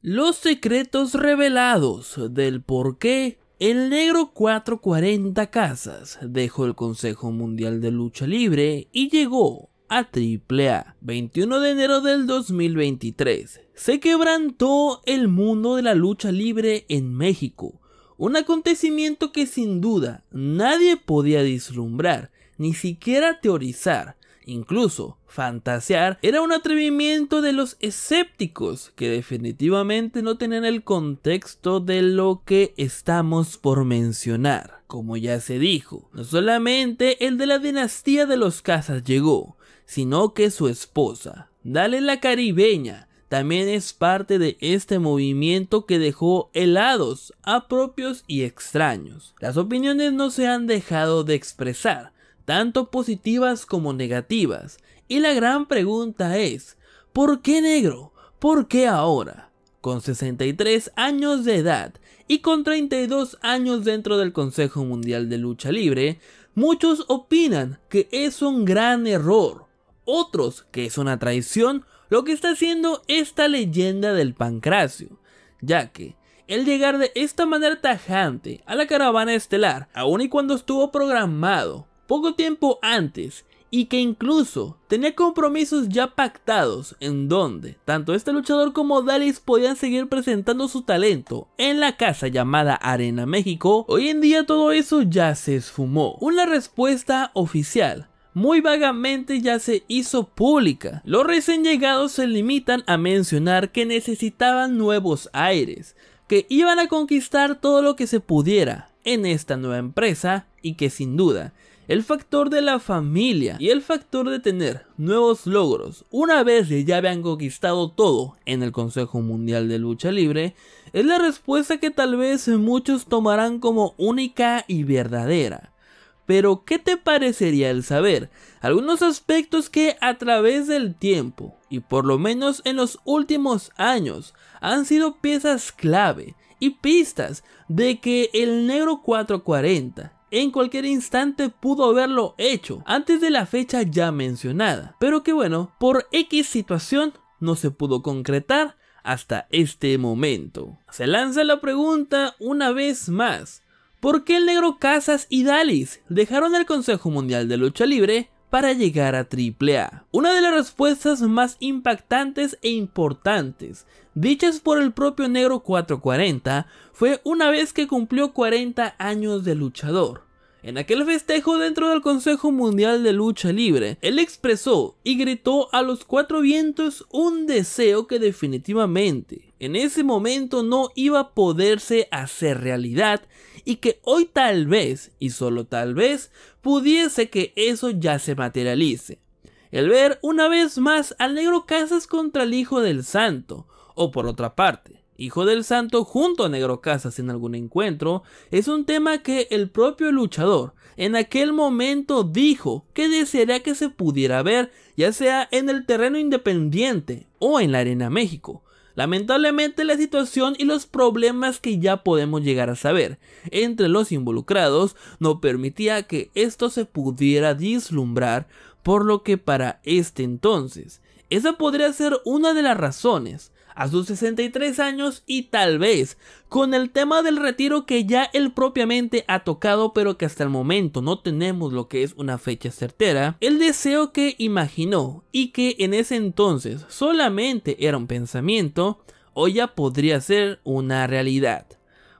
Los secretos revelados del por qué el negro 440 Casas dejó el Consejo Mundial de Lucha Libre y llegó a AAA. 21 de enero del 2023. Se quebrantó el mundo de la lucha libre en México. Un acontecimiento que sin duda nadie podía dislumbrar, ni siquiera teorizar. Incluso fantasear era un atrevimiento de los escépticos que definitivamente no tenían el contexto de lo que estamos por mencionar. Como ya se dijo, no solamente el de la dinastía de los Casas llegó, sino que su esposa, Dale la Caribeña, también es parte de este movimiento que dejó helados a propios y extraños. Las opiniones no se han dejado de expresar, tanto positivas como negativas. Y la gran pregunta es, ¿por qué negro? ¿Por qué ahora? Con 63 años de edad y con 32 años dentro del Consejo Mundial de Lucha Libre, muchos opinan que es un gran error, otros que es una traición lo que está haciendo esta leyenda del pancracio, ya que el llegar de esta manera tajante a la caravana estelar, aun y cuando estuvo programado poco tiempo antes y que incluso tenía compromisos ya pactados en donde tanto este luchador como Dallas podían seguir presentando su talento en la casa llamada Arena México, hoy en día todo eso ya se esfumó. Una respuesta oficial muy vagamente ya se hizo pública. Los recién llegados se limitan a mencionar que necesitaban nuevos aires, que iban a conquistar todo lo que se pudiera en esta nueva empresa y que sin duda el factor de la familia y el factor de tener nuevos logros. Una vez que ya habían conquistado todo en el Consejo Mundial de Lucha Libre, es la respuesta que tal vez muchos tomarán como única y verdadera. Pero, ¿qué te parecería el saber algunos aspectos que a través del tiempo, y por lo menos en los últimos años, han sido piezas clave y pistas de que el negro 440 en cualquier instante pudo haberlo hecho antes de la fecha ya mencionada, pero que bueno, por X situación no se pudo concretar hasta este momento. Se lanza la pregunta una vez más, ¿por qué el negro Casas y Dalis dejaron el Consejo Mundial de Lucha Libre para llegar a AAA? Una de las respuestas más impactantes e importantes, dichas por el propio Negro 440, fue una vez que cumplió 40 años de luchador. En aquel festejo dentro del Consejo Mundial de Lucha Libre, él expresó y gritó a los cuatro vientos un deseo que definitivamente en ese momento no iba a poderse hacer realidad y que hoy tal vez, y solo tal vez, pudiese que eso ya se materialice. El ver una vez más al negro Casas contra el hijo del santo, o por otra parte, hijo del santo, junto a Negro Casas en algún encuentro, es un tema que el propio luchador en aquel momento dijo que desearía que se pudiera ver, ya sea en el terreno independiente o en la Arena México. Lamentablemente la situación y los problemas que ya podemos llegar a saber entre los involucrados no permitía que esto se pudiera vislumbrar, por lo que para este entonces, esa podría ser una de las razones a sus 63 años y tal vez con el tema del retiro que ya él propiamente ha tocado pero que hasta el momento no tenemos lo que es una fecha certera, el deseo que imaginó y que en ese entonces solamente era un pensamiento, hoy ya podría ser una realidad.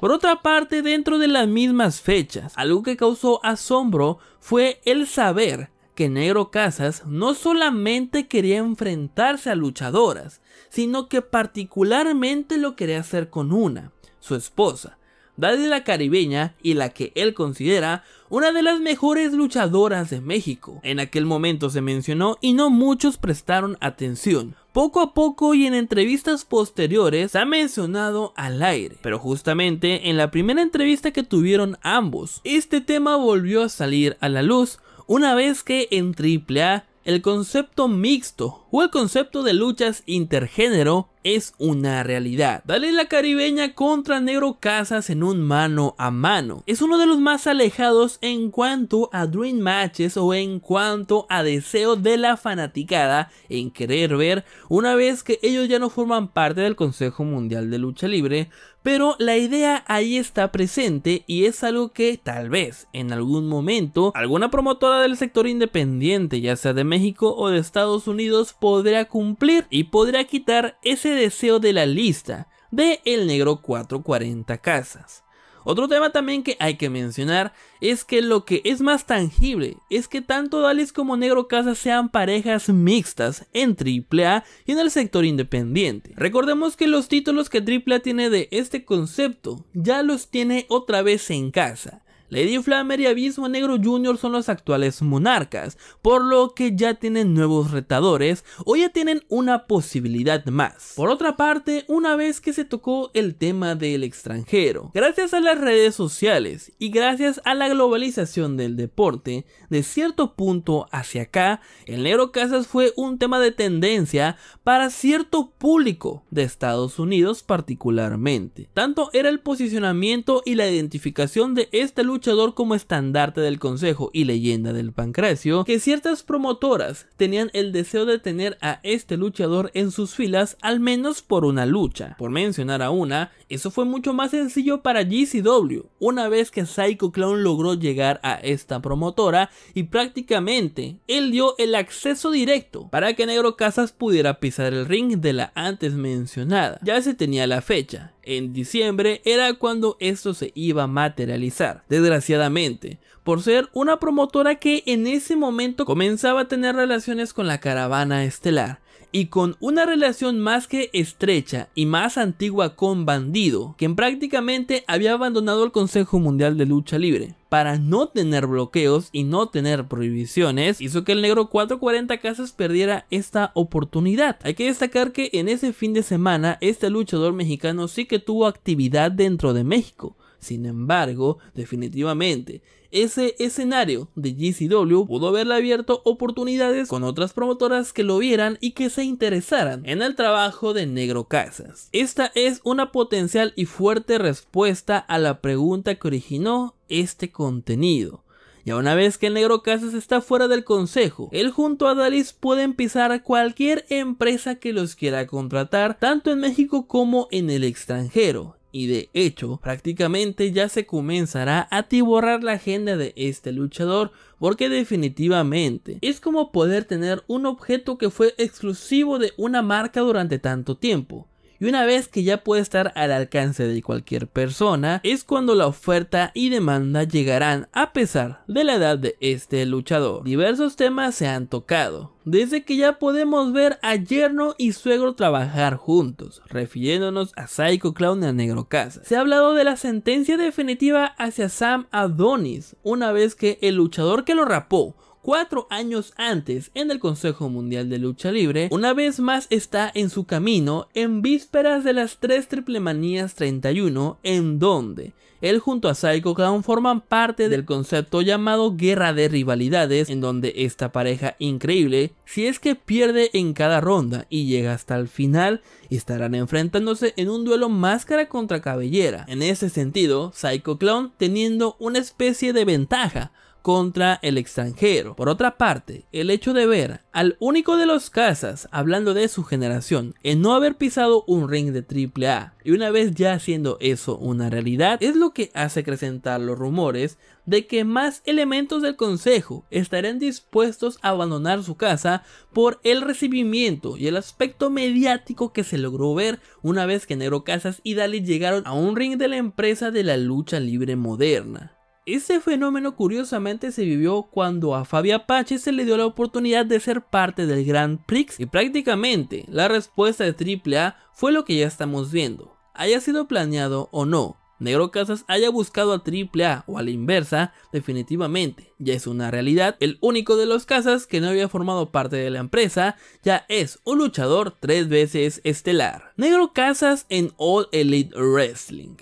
Por otra parte, dentro de las mismas fechas, algo que causó asombro fue el saber que Negro Casas no solamente quería enfrentarse a luchadoras, sino que particularmente lo quería hacer con una, su esposa, Daddy la caribeña y la que él considera una de las mejores luchadoras de México. En aquel momento se mencionó y no muchos prestaron atención. Poco a poco y en entrevistas posteriores se ha mencionado al aire, pero justamente en la primera entrevista que tuvieron ambos, este tema volvió a salir a la luz una vez que en AAA el concepto mixto o el concepto de luchas intergénero es una realidad. Dale la caribeña contra Negro Casas en un mano a mano. Es uno de los más alejados en cuanto a Dream Matches o en cuanto a deseo de la fanaticada en querer ver una vez que ellos ya no forman parte del Consejo Mundial de Lucha Libre, pero la idea ahí está presente y es algo que tal vez en algún momento alguna promotora del sector independiente, ya sea de México o de Estados Unidos, podrá cumplir y podría quitar ese deseo de la lista de El Negro 440 Casas. Otro tema también que hay que mencionar es que lo que es más tangible es que tanto dallas como Negro Casas sean parejas mixtas en AAA y en el sector independiente. Recordemos que los títulos que AAA tiene de este concepto ya los tiene otra vez en casa. Lady Flammer y Abismo Negro Jr. son los actuales monarcas, por lo que ya tienen nuevos retadores o ya tienen una posibilidad más. Por otra parte, una vez que se tocó el tema del extranjero, gracias a las redes sociales y gracias a la globalización del deporte, de cierto punto hacia acá, el negro Casas fue un tema de tendencia para cierto público de Estados Unidos particularmente. Tanto era el posicionamiento y la identificación de esta lucha luchador como estandarte del consejo y leyenda del pancracio, que ciertas promotoras tenían el deseo de tener a este luchador en sus filas al menos por una lucha. Por mencionar a una, eso fue mucho más sencillo para GCW, una vez que Psycho Clown logró llegar a esta promotora y prácticamente él dio el acceso directo para que Negro Casas pudiera pisar el ring de la antes mencionada. Ya se tenía la fecha, en diciembre era cuando esto se iba a materializar desgraciadamente, por ser una promotora que en ese momento comenzaba a tener relaciones con la caravana estelar y con una relación más que estrecha y más antigua con Bandido, quien prácticamente había abandonado el Consejo Mundial de Lucha Libre. Para no tener bloqueos y no tener prohibiciones, hizo que el negro 440 Casas perdiera esta oportunidad. Hay que destacar que en ese fin de semana, este luchador mexicano sí que tuvo actividad dentro de México, sin embargo, definitivamente, ese escenario de GCW pudo haberle abierto oportunidades con otras promotoras que lo vieran y que se interesaran en el trabajo de Negro Casas. Esta es una potencial y fuerte respuesta a la pregunta que originó este contenido. Ya una vez que Negro Casas está fuera del consejo, él junto a Dalis pueden pisar cualquier empresa que los quiera contratar, tanto en México como en el extranjero y de hecho prácticamente ya se comenzará a tiborrar la agenda de este luchador porque definitivamente es como poder tener un objeto que fue exclusivo de una marca durante tanto tiempo y una vez que ya puede estar al alcance de cualquier persona, es cuando la oferta y demanda llegarán a pesar de la edad de este luchador. Diversos temas se han tocado, desde que ya podemos ver a Yerno y Suegro trabajar juntos, refiriéndonos a Psycho Clown y Negro Casa. Se ha hablado de la sentencia definitiva hacia Sam Adonis, una vez que el luchador que lo rapó cuatro años antes en el Consejo Mundial de Lucha Libre, una vez más está en su camino en vísperas de las tres Triplemanías 31, en donde él junto a Psycho Clown forman parte del concepto llamado Guerra de Rivalidades, en donde esta pareja increíble, si es que pierde en cada ronda y llega hasta el final, estarán enfrentándose en un duelo máscara contra cabellera. En ese sentido, Psycho Clown teniendo una especie de ventaja, contra el extranjero. Por otra parte, el hecho de ver al único de los casas, hablando de su generación, en no haber pisado un ring de AAA, y una vez ya haciendo eso una realidad, es lo que hace acrecentar los rumores de que más elementos del consejo estarán dispuestos a abandonar su casa por el recibimiento y el aspecto mediático que se logró ver una vez que Negro Casas y Daly llegaron a un ring de la empresa de la lucha libre moderna. Ese fenómeno curiosamente se vivió cuando a Fabi Apache se le dio la oportunidad de ser parte del Grand Prix y prácticamente la respuesta de AAA fue lo que ya estamos viendo. Haya sido planeado o no, Negro Casas haya buscado a AAA o a la inversa, definitivamente, ya es una realidad. El único de los Casas que no había formado parte de la empresa ya es un luchador tres veces estelar. Negro Casas en All Elite Wrestling.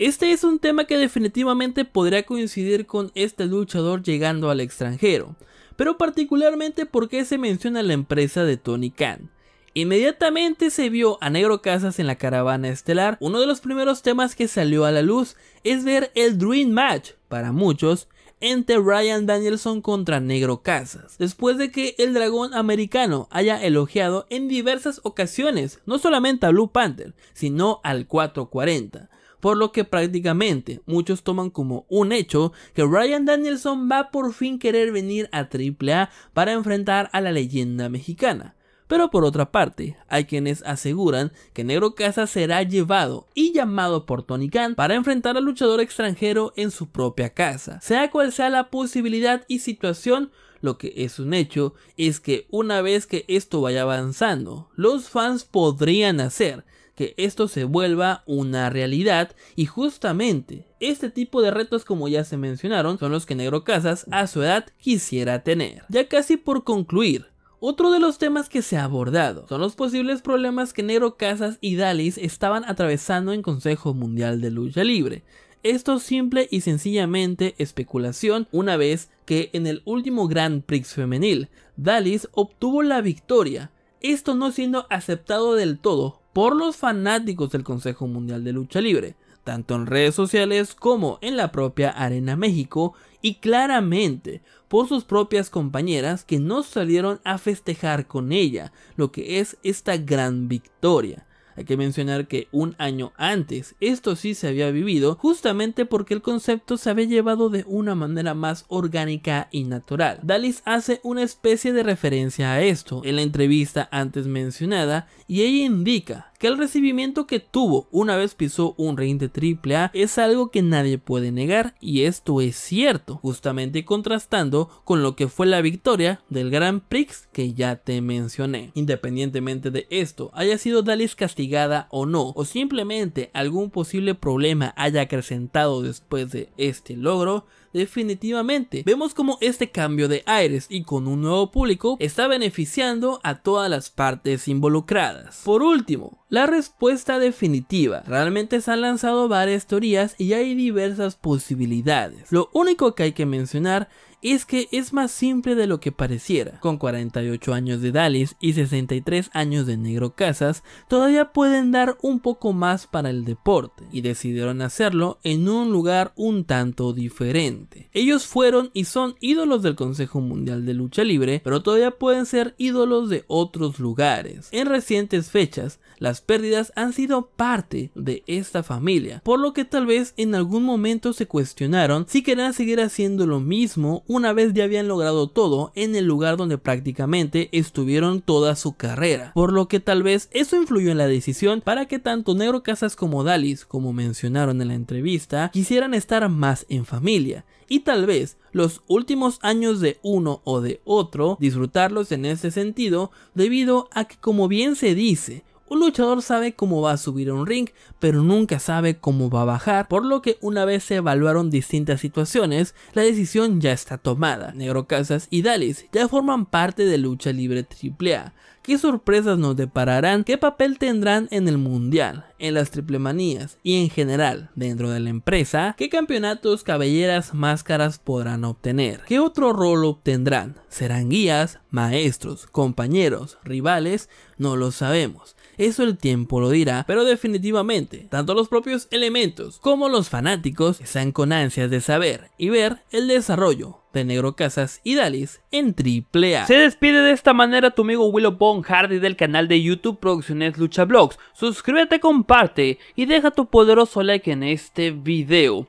Este es un tema que definitivamente podría coincidir con este luchador llegando al extranjero, pero particularmente porque se menciona la empresa de Tony Khan. Inmediatamente se vio a Negro Casas en la caravana estelar. Uno de los primeros temas que salió a la luz es ver el Dream Match, para muchos, entre Ryan Danielson contra Negro Casas, después de que el dragón americano haya elogiado en diversas ocasiones no solamente a Blue Panther, sino al 440 por lo que prácticamente muchos toman como un hecho que Ryan Danielson va por fin querer venir a AAA para enfrentar a la leyenda mexicana. Pero por otra parte, hay quienes aseguran que Negro Casa será llevado y llamado por Tony Khan para enfrentar al luchador extranjero en su propia casa. Sea cual sea la posibilidad y situación, lo que es un hecho es que una vez que esto vaya avanzando, los fans podrían hacer que esto se vuelva una realidad y justamente este tipo de retos como ya se mencionaron son los que Negro Casas a su edad quisiera tener. Ya casi por concluir, otro de los temas que se ha abordado son los posibles problemas que Negro Casas y Dallas estaban atravesando en Consejo Mundial de Lucha Libre. Esto simple y sencillamente especulación una vez que en el último Grand Prix femenil, Dallas obtuvo la victoria, esto no siendo aceptado del todo por los fanáticos del Consejo Mundial de Lucha Libre, tanto en redes sociales como en la propia Arena México y claramente por sus propias compañeras que no salieron a festejar con ella, lo que es esta gran victoria. Hay que mencionar que un año antes esto sí se había vivido justamente porque el concepto se había llevado de una manera más orgánica y natural. Dallis hace una especie de referencia a esto en la entrevista antes mencionada y ella indica el recibimiento que tuvo una vez pisó un ring de a es algo que nadie puede negar y esto es cierto, justamente contrastando con lo que fue la victoria del gran Prix que ya te mencioné. Independientemente de esto, haya sido Dallas castigada o no, o simplemente algún posible problema haya acrecentado después de este logro, definitivamente vemos como este cambio de aires y con un nuevo público está beneficiando a todas las partes involucradas. Por último, la respuesta definitiva. Realmente se han lanzado varias teorías y hay diversas posibilidades. Lo único que hay que mencionar es que es más simple de lo que pareciera. Con 48 años de Dallas y 63 años de Negro Casas, todavía pueden dar un poco más para el deporte y decidieron hacerlo en un lugar un tanto diferente. Ellos fueron y son ídolos del Consejo Mundial de Lucha Libre, pero todavía pueden ser ídolos de otros lugares. En recientes fechas, las pérdidas han sido parte de esta familia, por lo que tal vez en algún momento se cuestionaron si querían seguir haciendo lo mismo una vez ya habían logrado todo en el lugar donde prácticamente estuvieron toda su carrera, por lo que tal vez eso influyó en la decisión para que tanto Negro Casas como Dallas, como mencionaron en la entrevista, quisieran estar más en familia y tal vez los últimos años de uno o de otro disfrutarlos en ese sentido debido a que como bien se dice, un luchador sabe cómo va a subir a un ring, pero nunca sabe cómo va a bajar, por lo que una vez se evaluaron distintas situaciones, la decisión ya está tomada. Negro Casas y Dallas ya forman parte de Lucha Libre AAA. ¿Qué sorpresas nos depararán? ¿Qué papel tendrán en el Mundial, en las triplemanías y en general dentro de la empresa? ¿Qué campeonatos, cabelleras, máscaras podrán obtener? ¿Qué otro rol obtendrán? ¿Serán guías, maestros, compañeros, rivales? No lo sabemos. Eso el tiempo lo dirá, pero definitivamente, tanto los propios elementos como los fanáticos están con ansias de saber y ver el desarrollo de Negro Casas y Dalis en AAA. Se despide de esta manera tu amigo Willow Bone Hardy del canal de YouTube Producciones Lucha Blogs. Suscríbete, comparte y deja tu poderoso like en este video.